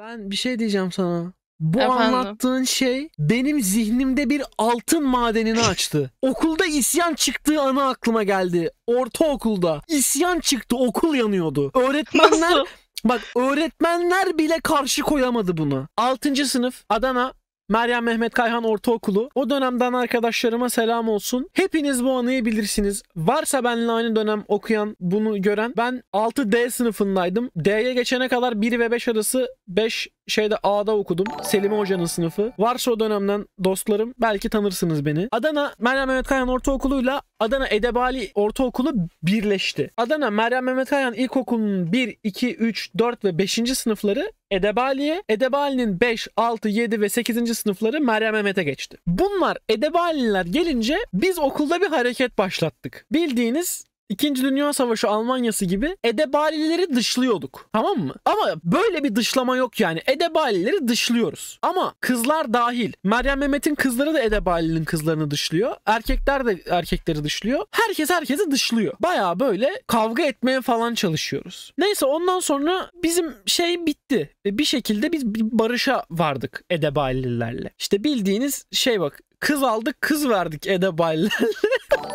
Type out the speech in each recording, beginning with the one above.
Ben bir şey diyeceğim sana. Bu Efendim? anlattığın şey benim zihnimde bir altın madenini açtı. Okulda isyan çıktığı anı aklıma geldi. Ortaokulda isyan çıktı, okul yanıyordu. Öğretmenler Nasıl? Bak öğretmenler bile karşı koyamadı buna. 6. sınıf Adana Meryem Mehmet Kayhan Ortaokulu. O dönemden arkadaşlarıma selam olsun. Hepiniz bu anıyı bilirsiniz. Varsa benimle aynı dönem okuyan, bunu gören. Ben 6D sınıfındaydım. D'ye geçene kadar 1 ve 5 arası 5 şeyde A'da okudum. Selim Hoca'nın sınıfı. Varsa o dönemden dostlarım belki tanırsınız beni. Adana Meryem Mehmet Kayan Ortaokulu'yla Adana Edebali Ortaokulu birleşti. Adana Meryem Mehmet Kayan İlkokulu'nun 1, 2, 3, 4 ve 5. sınıfları Edebali'ye, Edebali'nin 5, 6, 7 ve 8. sınıfları Meryem Mehmet'e geçti. Bunlar Edebali'ler gelince biz okulda bir hareket başlattık. Bildiğiniz İkinci Dünya Savaşı Almanyası gibi Edebalileri dışlıyorduk. Tamam mı? Ama böyle bir dışlama yok yani. Edebalileri dışlıyoruz. Ama kızlar dahil. Meryem Mehmet'in kızları da Edebalinin kızlarını dışlıyor. Erkekler de erkekleri dışlıyor. Herkes herkesi dışlıyor. Baya böyle kavga etmeye falan çalışıyoruz. Neyse ondan sonra bizim şey bitti. E, bir şekilde biz bir barışa vardık Edebalilerle. İşte bildiğiniz şey bak. Kız aldık kız verdik Edebalilerle.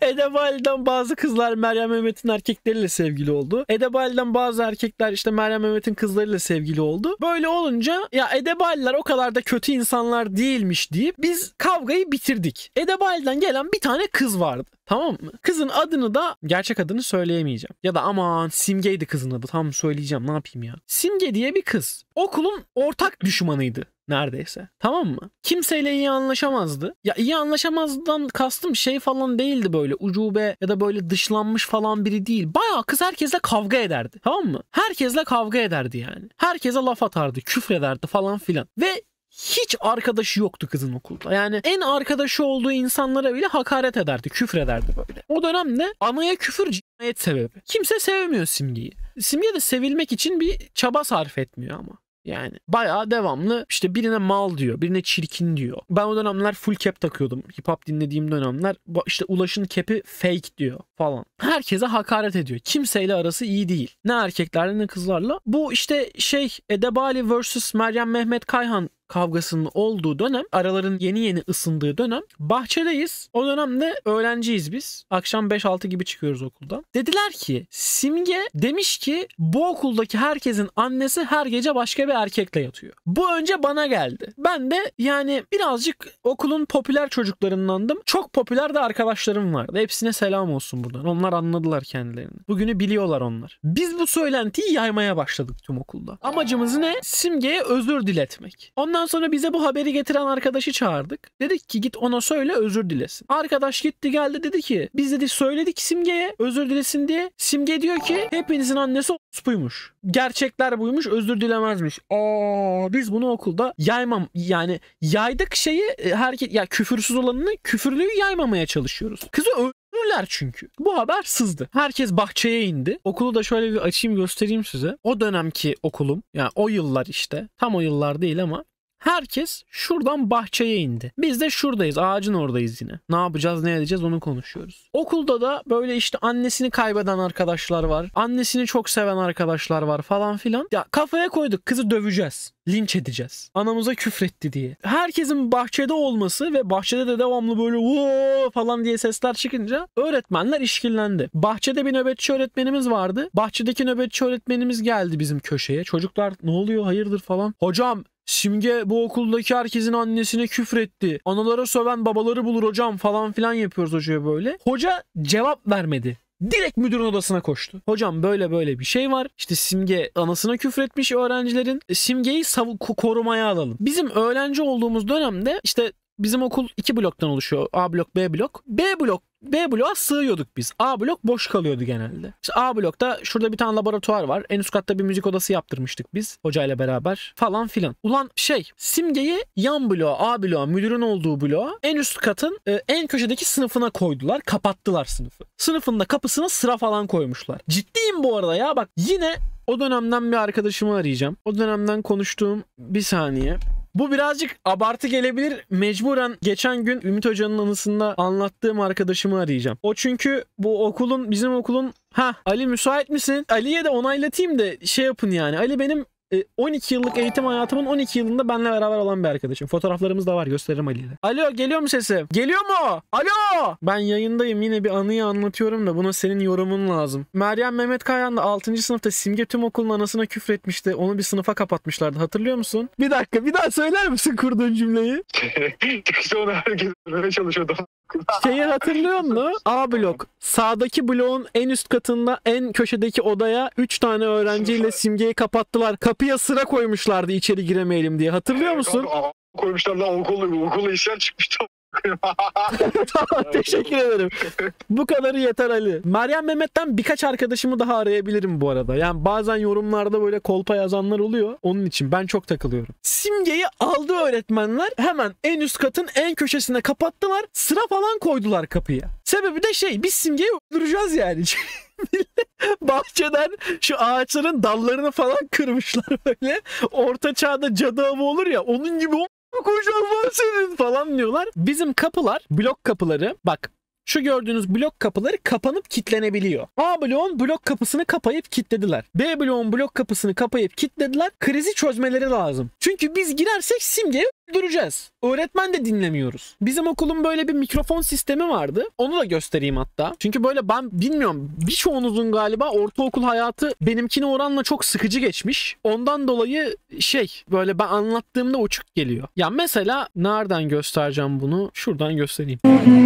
Edebal'den bazı kızlar Meryem Mehmet'in erkekleriyle sevgili oldu. Edebal'den bazı erkekler işte Meryem Mehmet'in kızlarıyla sevgili oldu. Böyle olunca ya Edebal'ler o kadar da kötü insanlar değilmiş deyip biz kavgayı bitirdik. Edebal'den gelen bir tane kız vardı. Tamam mı? Kızın adını da gerçek adını söyleyemeyeceğim. Ya da aman Simge'ydi kızın adı. tam söyleyeceğim ne yapayım ya. Simge diye bir kız. Okulun ortak düşmanıydı neredeyse. Tamam mı? Kimseyle iyi anlaşamazdı. Ya iyi anlaşamazdan kastım şey falan değildi böyle ucube ya da böyle dışlanmış falan biri değil. Bayağı kız herkesle kavga ederdi. Tamam mı? Herkesle kavga ederdi yani. Herkese laf atardı, küfrederdi falan filan. Ve hiç arkadaşı yoktu kızın okulda. Yani en arkadaşı olduğu insanlara bile hakaret ederdi, küfür ederdi böyle. O dönemde anaya küfür cinayet sebebi. Kimse sevmiyor Simge'yi. Simge de sevilmek için bir çaba sarf etmiyor ama. Yani bayağı devamlı işte birine mal diyor, birine çirkin diyor. Ben o dönemler full cap takıyordum. Hip hop dinlediğim dönemler işte Ulaş'ın cap'i fake diyor falan. Herkese hakaret ediyor. Kimseyle arası iyi değil. Ne erkeklerle ne kızlarla. Bu işte şey Edebali vs. Meryem Mehmet Kayhan kavgasının olduğu dönem, araların yeni yeni ısındığı dönem bahçedeyiz. O dönemde öğrenciyiz biz. Akşam 5-6 gibi çıkıyoruz okuldan. Dediler ki Simge demiş ki bu okuldaki herkesin annesi her gece başka bir erkekle yatıyor. Bu önce bana geldi. Ben de yani birazcık okulun popüler çocuklarındandım. Çok popüler de arkadaşlarım vardı. Hepsine selam olsun buradan. Onlar anladılar kendilerini. Bugünü biliyorlar onlar. Biz bu söylentiyi yaymaya başladık tüm okulda. Amacımız ne? Simge'ye özür diletmek. Ondan Ondan sonra bize bu haberi getiren arkadaşı çağırdık. Dedik ki git ona söyle özür dilesin. Arkadaş gitti geldi dedi ki biz dedi söyledik Simge'ye özür dilesin diye. Simge diyor ki hepinizin annesi spuymuş. Gerçekler buymuş özür dilemezmiş. Aa biz bunu okulda yaymam yani yaydık şeyi e, herkes ya küfürsüz olanını küfürlüğü yaymamaya çalışıyoruz. Kızı Ölürler çünkü. Bu haber sızdı. Herkes bahçeye indi. Okulu da şöyle bir açayım göstereyim size. O dönemki okulum yani o yıllar işte tam o yıllar değil ama Herkes şuradan bahçeye indi. Biz de şuradayız ağacın oradayız yine. Ne yapacağız ne edeceğiz onu konuşuyoruz. Okulda da böyle işte annesini kaybeden arkadaşlar var. Annesini çok seven arkadaşlar var falan filan. Ya kafaya koyduk kızı döveceğiz. Linç edeceğiz. Anamıza küfretti diye. Herkesin bahçede olması ve bahçede de devamlı böyle ooo falan diye sesler çıkınca öğretmenler işkillendi. Bahçede bir nöbetçi öğretmenimiz vardı. Bahçedeki nöbetçi öğretmenimiz geldi bizim köşeye. Çocuklar ne oluyor hayırdır falan. Hocam Simge bu okuldaki herkesin annesine küfretti. Analara söven babaları bulur hocam falan filan yapıyoruz hocaya böyle. Hoca cevap vermedi. Direkt müdürün odasına koştu. Hocam böyle böyle bir şey var. İşte Simge anasına küfretmiş öğrencilerin. E, Simge'yi korumaya alalım. Bizim öğrenci olduğumuz dönemde işte bizim okul iki bloktan oluşuyor. A blok, B blok. B blok B bloğa sığıyorduk biz. A blok boş kalıyordu genelde. İşte A blokta şurada bir tane laboratuvar var. En üst katta bir müzik odası yaptırmıştık biz hocayla beraber falan filan. Ulan şey simgeyi yan bloğa A bloğa müdürün olduğu bloğa en üst katın e, en köşedeki sınıfına koydular. Kapattılar sınıfı. Sınıfında kapısına sıra falan koymuşlar. Ciddiyim bu arada ya bak yine o dönemden bir arkadaşımı arayacağım. O dönemden konuştuğum bir saniye. Bu birazcık abartı gelebilir. Mecburen geçen gün Ümit Hoca'nın anısında anlattığım arkadaşımı arayacağım. O çünkü bu okulun bizim okulun ha Ali müsait misin? Ali'ye de onaylatayım da şey yapın yani. Ali benim 12 e, yıllık eğitim hayatımın 12 yılında benle beraber olan bir arkadaşım. Fotoğraflarımız da var gösteririm Ali ile. Alo geliyor mu sesim? Geliyor mu? Alo! Ben yayındayım yine bir anıyı anlatıyorum da buna senin yorumun lazım. Meryem Mehmet Kayan da 6. sınıfta Simge Tüm Okulu'nun anasına küfretmişti. Onu bir sınıfa kapatmışlardı hatırlıyor musun? Bir dakika bir daha söyler misin kurduğun cümleyi? Çünkü onu herkes öğrenmeye çalışıyordu. Şeyi hatırlıyor musun? A blok. Sağdaki bloğun en üst katında en köşedeki odaya 3 tane öğrenciyle simgeyi kapattılar. Kapıya sıra koymuşlardı içeri giremeyelim diye. Hatırlıyor ee, musun? koymuşlar da okul okul işler çıkmıştı tamam teşekkür ederim. Bu kadarı yeter Ali. Meryem Mehmet'ten birkaç arkadaşımı daha arayabilirim bu arada. Yani bazen yorumlarda böyle kolpa yazanlar oluyor. Onun için ben çok takılıyorum. Simgeyi aldı öğretmenler. Hemen en üst katın en köşesine kapattılar. Sıra falan koydular kapıya. Sebebi de şey biz simgeyi öldüreceğiz yani. bahçeden şu ağaçların dallarını falan kırmışlar böyle. Orta çağda cadı avı olur ya onun gibi Kocan var senin falan diyorlar. Bizim kapılar blok kapıları bak şu gördüğünüz blok kapıları kapanıp kilitlenebiliyor. A bloğun blok kapısını kapayıp kilitlediler. B bloğun blok kapısını kapayıp kilitlediler. Krizi çözmeleri lazım. Çünkü biz girersek simgeye öldüreceğiz. Öğretmen de dinlemiyoruz. Bizim okulun böyle bir mikrofon sistemi vardı. Onu da göstereyim hatta. Çünkü böyle ben bilmiyorum birçoğunuzun galiba ortaokul hayatı benimkine oranla çok sıkıcı geçmiş. Ondan dolayı şey böyle ben anlattığımda uçuk geliyor. Ya mesela nereden göstereceğim bunu? Şuradan göstereyim.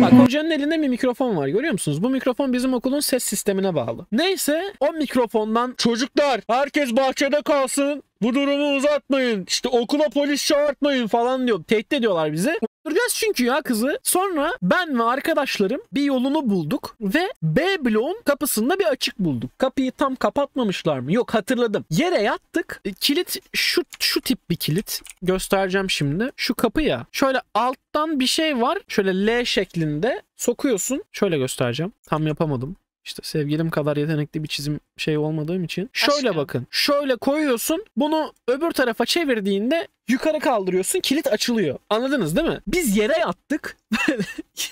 Bak hocanın elinde bir mikrofon var görüyor musunuz? Bu mikrofon bizim okulun ses sistemine bağlı. Neyse o mikrofondan çocuklar herkes bahçede kalsın bu durumu uzatmayın. İşte okula polis çağırtmayın falan diyor. Tehdit ediyorlar bizi. Öldüreceğiz çünkü ya kızı. Sonra ben ve arkadaşlarım bir yolunu bulduk ve B bloğun kapısında bir açık bulduk. Kapıyı tam kapatmamışlar mı? Yok hatırladım. Yere yattık. E, kilit şu, şu tip bir kilit. Göstereceğim şimdi. Şu kapı ya. Şöyle alttan bir şey var. Şöyle L şeklinde sokuyorsun. Şöyle göstereceğim. Tam yapamadım. İşte sevgilim kadar yetenekli bir çizim şey olmadığım için. Şöyle Aşkım. bakın. Şöyle koyuyorsun. Bunu öbür tarafa çevirdiğinde yukarı kaldırıyorsun. Kilit açılıyor. Anladınız değil mi? Biz yere yattık.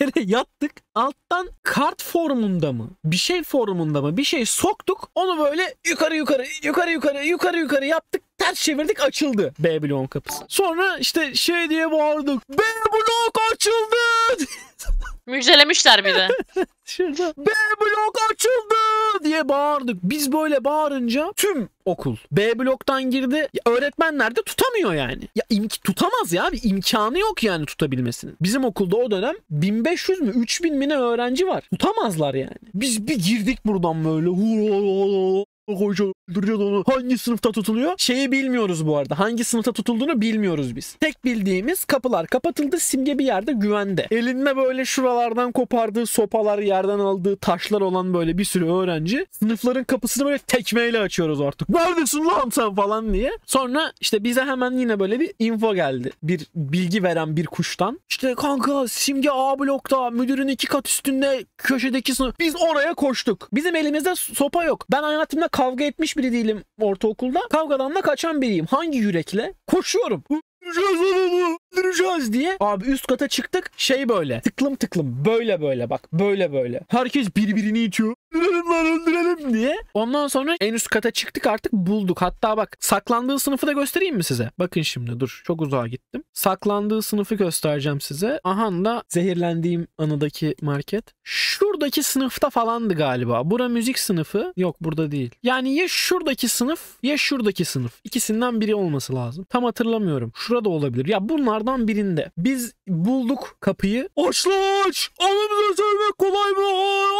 yere yattık. Alttan kart formunda mı? Bir şey formunda mı? Bir şey soktuk. Onu böyle yukarı yukarı yukarı yukarı yukarı yukarı yaptık. Ters çevirdik açıldı. B kapısı. Sonra işte şey diye bağırdık. B Müjdelemişler bir de. B blok açıldı diye bağırdık. Biz böyle bağırınca tüm okul B bloktan girdi. Ya öğretmenler de tutamıyor yani. Ya imk tutamaz ya bir imkanı yok yani tutabilmesinin. Bizim okulda o dönem 1500 mü 3000 mi ne öğrenci var. Tutamazlar yani. Biz bir girdik buradan böyle koyacağız öldüreceğiz onu. Hangi sınıfta tutuluyor? Şeyi bilmiyoruz bu arada. Hangi sınıfta tutulduğunu bilmiyoruz biz. Tek bildiğimiz kapılar kapatıldı. Simge bir yerde güvende. Elinde böyle şuralardan kopardığı sopalar yerden aldığı taşlar olan böyle bir sürü öğrenci. Sınıfların kapısını böyle tekmeyle açıyoruz artık. Neredesin lan sen falan diye. Sonra işte bize hemen yine böyle bir info geldi. Bir bilgi veren bir kuştan. İşte kanka Simge A blokta müdürün iki kat üstünde köşedeki sınıf. Biz oraya koştuk. Bizim elimizde sopa yok. Ben hayatımda kavga etmiş biri değilim ortaokulda. Kavgadan da kaçan biriyim. Hangi yürekle? Koşuyorum. Öldüreceğiz adamı. Öldüreceğiz diye. Abi üst kata çıktık. Şey böyle. Tıklım tıklım. Böyle böyle bak. Böyle böyle. Herkes birbirini itiyor öldürelim lan öldürelim diye. Ondan sonra en üst kata çıktık artık bulduk. Hatta bak saklandığı sınıfı da göstereyim mi size? Bakın şimdi dur çok uzağa gittim. Saklandığı sınıfı göstereceğim size. Ahan da zehirlendiğim anıdaki market. Şuradaki sınıfta falandı galiba. Bura müzik sınıfı. Yok burada değil. Yani ya şuradaki sınıf ya şuradaki sınıf. İkisinden biri olması lazım. Tam hatırlamıyorum. Şurada olabilir. Ya bunlardan birinde. Biz bulduk kapıyı. Aç lan aç! Alımıza söylemek kolay mı?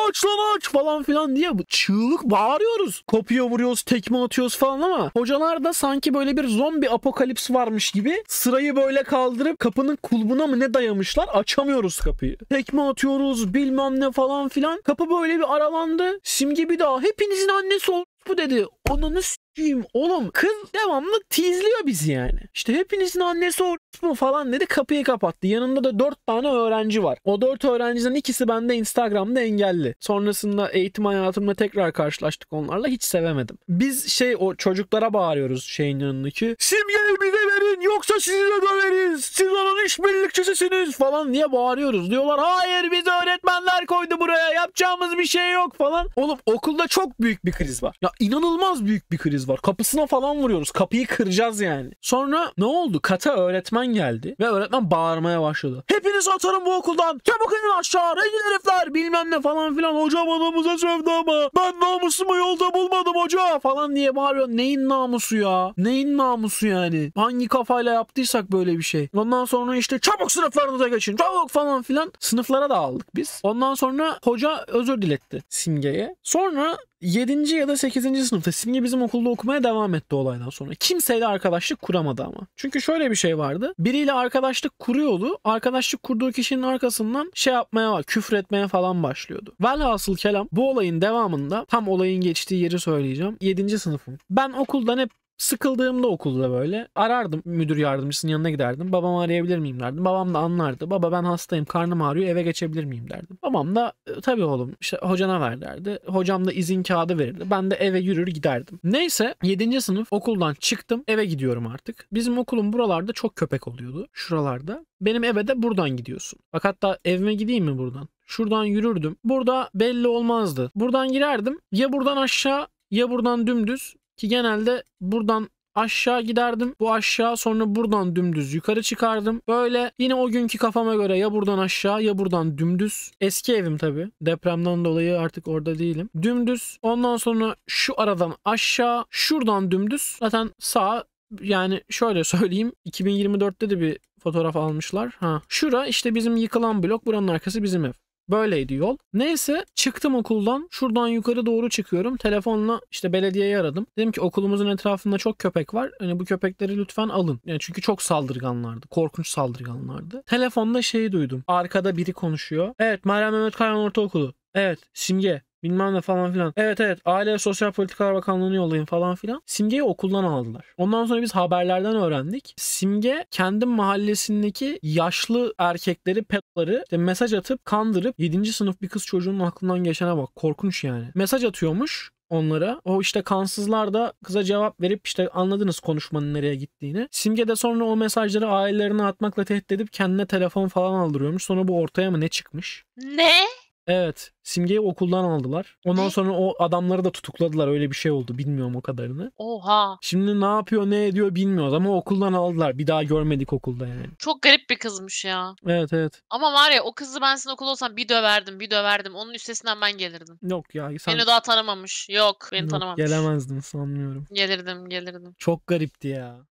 Aç lan aç! Falan falan filan diye çığlık bağırıyoruz. kopya vuruyoruz, tekme atıyoruz falan ama hocalar da sanki böyle bir zombi apokalips varmış gibi sırayı böyle kaldırıp kapının kulbuna mı ne dayamışlar açamıyoruz kapıyı. Tekme atıyoruz bilmem ne falan filan. Kapı böyle bir aralandı. Simge bir daha hepinizin annesi ol bu dedi. Ananı s**eyim oğlum. Kız devamlı tizliyor bizi yani. İşte hepinizin annesi o mu falan dedi kapıyı kapattı. Yanında da 4 tane öğrenci var. O 4 öğrenciden ikisi bende Instagram'da engelli. Sonrasında eğitim hayatımda tekrar karşılaştık onlarla hiç sevemedim. Biz şey o çocuklara bağırıyoruz şeyin yanındaki. Simgeyi bize verin yoksa sizi de döveriz. Siz onun işbirlikçisisiniz falan diye bağırıyoruz. Diyorlar hayır biz öğretmenler koydu buraya yapacağımız bir şey yok falan. Oğlum okulda çok büyük bir kriz var. Ya inanılmaz inanılmaz büyük bir kriz var. Kapısına falan vuruyoruz. Kapıyı kıracağız yani. Sonra ne oldu? Kata öğretmen geldi ve öğretmen bağırmaya başladı. Hepiniz atarım bu okuldan. Çabuk inin aşağı. Rezil herifler bilmem ne falan filan. Hocam adamıza sövdü ama. Ben namusumu yolda bulmadım hoca falan diye bağırıyor. Neyin namusu ya? Neyin namusu yani? Hangi kafayla yaptıysak böyle bir şey. Ondan sonra işte çabuk sınıflarınıza geçin. Çabuk falan filan. Sınıflara da aldık biz. Ondan sonra hoca özür diletti Simge'ye. Sonra 7. ya da 8. sınıfta Simge bizim okulda okumaya devam etti olaydan sonra. Kimseyle arkadaşlık kuramadı ama. Çünkü şöyle bir şey vardı. Biriyle arkadaşlık kuruyordu. Arkadaşlık kurduğu kişinin arkasından şey yapmaya, küfretmeye falan başlıyordu. Velhasıl kelam bu olayın devamında tam olayın geçtiği yeri söyleyeceğim. 7. sınıfım. Ben okuldan hep Sıkıldığımda okulda böyle arardım müdür yardımcısının yanına giderdim. Babamı arayabilir miyim derdim. Babam da anlardı. Baba ben hastayım karnım ağrıyor eve geçebilir miyim derdim. Babam da e, tabii oğlum işte hocana ver derdi. Hocam da izin kağıdı verirdi. Ben de eve yürür giderdim. Neyse 7. sınıf okuldan çıktım eve gidiyorum artık. Bizim okulun buralarda çok köpek oluyordu. Şuralarda. Benim eve de buradan gidiyorsun. Bak hatta evime gideyim mi buradan? Şuradan yürürdüm. Burada belli olmazdı. Buradan girerdim. Ya buradan aşağı ya buradan dümdüz ki genelde buradan aşağı giderdim. Bu aşağı sonra buradan dümdüz yukarı çıkardım. Böyle yine o günkü kafama göre ya buradan aşağı ya buradan dümdüz. Eski evim tabii Depremden dolayı artık orada değilim. Dümdüz. Ondan sonra şu aradan aşağı, şuradan dümdüz. Zaten sağ yani şöyle söyleyeyim 2024'te de bir fotoğraf almışlar. Ha. Şura işte bizim yıkılan blok. Buranın arkası bizim ev. Böyleydi yol. Neyse çıktım okuldan. Şuradan yukarı doğru çıkıyorum. Telefonla işte belediyeyi aradım. Dedim ki okulumuzun etrafında çok köpek var. Hani bu köpekleri lütfen alın. Yani çünkü çok saldırganlardı. Korkunç saldırganlardı. Telefonda şeyi duydum. Arkada biri konuşuyor. Evet Meryem Mehmet Karaman Ortaokulu. Evet Simge bilmem ne falan filan. Evet evet Aile Sosyal Politikalar Bakanlığı'nı yollayın falan filan. Simge'yi okuldan aldılar. Ondan sonra biz haberlerden öğrendik. Simge kendi mahallesindeki yaşlı erkekleri, petları işte mesaj atıp kandırıp 7. sınıf bir kız çocuğunun aklından geçene bak korkunç yani. Mesaj atıyormuş onlara. O işte kansızlar da kıza cevap verip işte anladınız konuşmanın nereye gittiğini. Simge de sonra o mesajları ailelerine atmakla tehdit edip kendine telefon falan aldırıyormuş. Sonra bu ortaya mı ne çıkmış? Ne? Evet. Simgeyi okuldan aldılar. Ondan Ne? sonra o adamları da tutukladılar. Öyle bir şey oldu. Bilmiyorum o kadarını. Oha. Şimdi ne yapıyor ne ediyor bilmiyoruz ama okuldan aldılar. Bir daha görmedik okulda yani. Çok garip bir kızmış ya. Evet evet. Ama var ya o kızı ben sizin okulda olsam bir döverdim bir döverdim. Onun üstesinden ben gelirdim. Yok ya sen Beni daha tanımamış. Yok beni Yok, tanımamış. Gelemezdim sanmıyorum. Gelirdim gelirdim. Çok garipti ya.